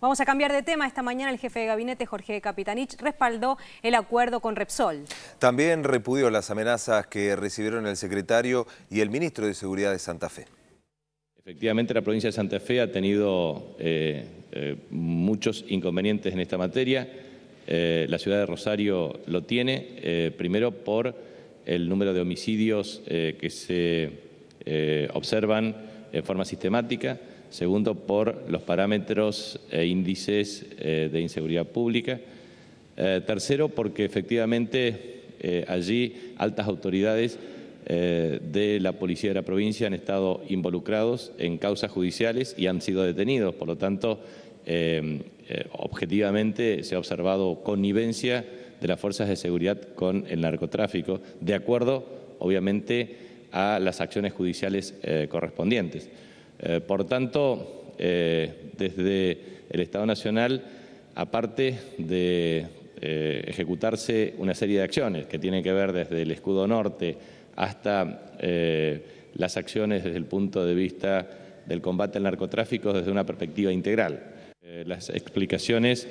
Vamos a cambiar de tema. Esta mañana el jefe de gabinete, Jorge Capitanich, respaldó el acuerdo con Repsol. También repudió las amenazas que recibieron el secretario y el ministro de Seguridad de Santa Fe. Efectivamente, la provincia de Santa Fe ha tenido eh, eh, muchos inconvenientes en esta materia. Eh, la ciudad de Rosario lo tiene, primero por el número de homicidios que se observan en forma sistemática. Segundo, por los parámetros e índices eh, de inseguridad pública. Eh, tercero, porque efectivamente allí altas autoridades de la policía de la provincia han estado involucrados en causas judiciales y han sido detenidos. Por lo tanto, objetivamente se ha observado connivencia de las fuerzas de seguridad con el narcotráfico, de acuerdo, obviamente, a las acciones judiciales correspondientes. Eh, por tanto, eh, desde el Estado Nacional, aparte de eh, ejecutarse una serie de acciones que tienen que ver desde el escudo norte hasta las acciones desde el punto de vista del combate al narcotráfico desde una perspectiva integral. las explicaciones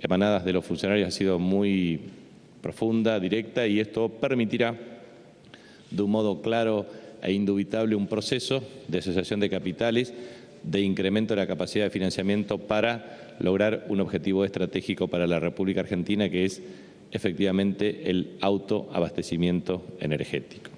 emanadas de los funcionarios han sido muy profunda, directa, y esto permitirá de un modo claro e indubitable un proceso de asociación de capitales de incremento de la capacidad de financiamiento para lograr un objetivo estratégico para la República Argentina, que es efectivamente el autoabastecimiento energético.